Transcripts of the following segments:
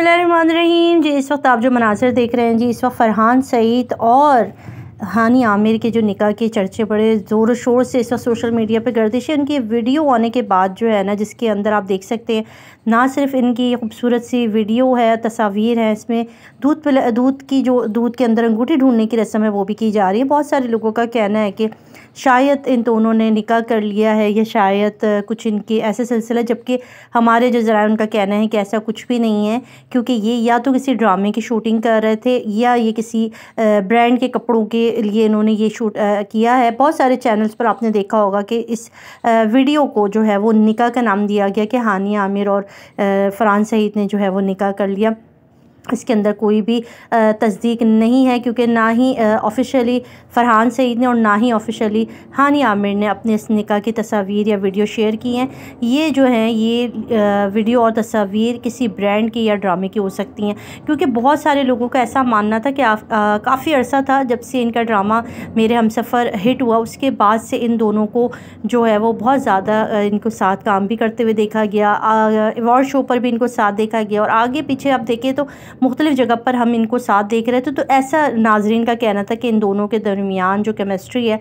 बसमीम जी इस वक्त आप जो मनाजिर देख रहे हैं जी इस वक्त फ़रहान सईद और हानि आमिर के जो निका के चर्चे बड़े ज़ोर शोर से इस वक्त सोशल मीडिया पे गर्दिश है उनकी वीडियो आने के बाद जो है ना जिसके अंदर आप देख सकते हैं ना सिर्फ इनकी खूबसूरत सी वीडियो है तस्वीर है इसमें दूध पिला दूध की जो दूध के अंदर अंगूठी ढूंढने की रस्म है वो भी की जा रही है बहुत सारे लोगों का कहना है कि शायद इन दोनों ने निका कर लिया है या शायद कुछ इनके ऐसे सिलसिला जबकि हमारे जो ज़रा उनका कहना है कि ऐसा कुछ भी नहीं है क्योंकि ये या तो किसी ड्रामे की शूटिंग कर रहे थे या ये किसी ब्रांड के कपड़ों के लिए इन्होंने ये शूट किया है बहुत सारे चैनल्स पर आपने देखा होगा कि इस वीडियो को जो है वो निका का नाम दिया गया कि हानिया आमिर और फरान सईद ने जो है वो निका कर लिया इसके अंदर कोई भी तस्दीक नहीं है क्योंकि ना ही ऑफिशियली फरहान सईद ने और ना ही ऑफिशियली हानी आमिर ने अपने इस निका की तस्वीर या वीडियो शेयर की हैं ये जो हैं ये वीडियो और तस्वीर किसी ब्रांड की या ड्रामे की हो सकती हैं क्योंकि बहुत सारे लोगों का ऐसा मानना था कि काफ़ी अर्सा था जब से इनका ड्रामा मेरे हम सफ़र हिट हुआ उसके बाद से इन दोनों को जो है वो बहुत ज़्यादा इनको साथ काम भी करते हुए देखा गया अवार्ड शो पर भी इनको साथ देखा गया और आगे पीछे आप देखें तो मुख्तलिफ़ जगह पर हम इनको साथ देख रहे थे तो ऐसा नाजरीन का कहना था कि इन दोनों के दरमियान जो केमिस्ट्री है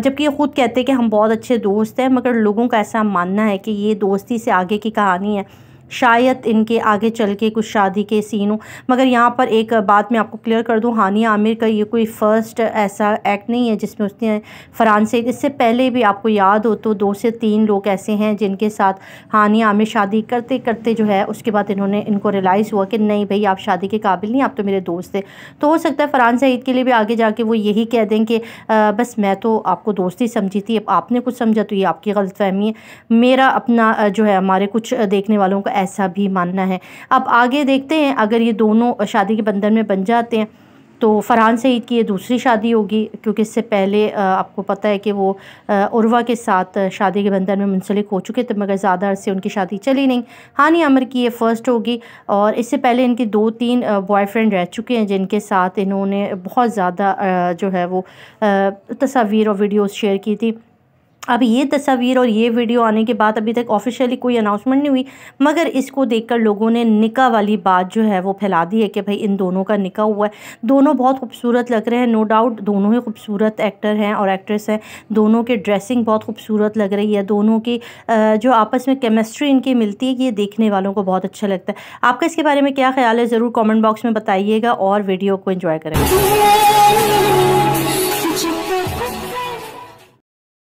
जबकि ये ख़ुद कहते हैं कि हम बहुत अच्छे दोस्त हैं मगर लोगों का ऐसा मानना है कि ये दोस्ती से आगे की कहानी है शायद इनके आगे चल के कुछ शादी के सीन हो मगर यहाँ पर एक बात मैं आपको क्लियर कर दूँ हानिया आमिर का ये कोई फ़र्स्ट ऐसा एक्ट नहीं है जिसमें उसने फरहान सईद इससे पहले भी आपको याद हो तो दो से तीन लोग ऐसे हैं जिनके साथ हानिया आमिर शादी करते करते जो है उसके बाद इन्होंने इनको रियलाइज़ हुआ कि नहीं भाई आप शादी के काबिल नहीं आप तो मेरे दोस्त थे तो हो सकता है फरहान सईद के लिए भी आगे जाके वो यही कह दें कि बस मैं तो आपको दोस्ती समझी थी अब आपने कुछ समझा तो ये आपकी गलत है मेरा अपना जो है हमारे कुछ देखने वालों का ऐसा भी मानना है अब आगे देखते हैं अगर ये दोनों शादी के बंधन में बन जाते हैं तो फरहान सईद की ये दूसरी शादी होगी क्योंकि इससे पहले आपको पता है कि वो उर्वा के साथ शादी के बंधन में मुंसलिक हो चुके थे मगर ज़्यादा अरसे उनकी शादी चली नहीं हानि अमर की ये फ़र्स्ट होगी और इससे पहले इनके दो तीन बॉयफ्रेंड रह चुके हैं जिनके साथ इन्होंने बहुत ज़्यादा जो है वो तस्वीर और वीडियोज़ शेयर की थी अब ये तस्वीर और ये वीडियो आने के बाद अभी तक ऑफिशियली कोई अनाउंसमेंट नहीं हुई मगर इसको देखकर लोगों ने निका वाली बात जो है वो फैला दी है कि भाई इन दोनों का निका हुआ है दोनों बहुत खूबसूरत लग रहे हैं नो डाउट दोनों ही खूबसूरत एक्टर हैं और एक्ट्रेस हैं दोनों के ड्रेसिंग बहुत खूबसूरत लग रही है दोनों की जो आपस में केमिस्ट्री इनकी मिलती है ये देखने वालों को बहुत अच्छा लगता है आपका इसके बारे में क्या ख्याल है ज़रूर कॉमेंट बॉक्स में बताइएगा और वीडियो को इन्जॉय करें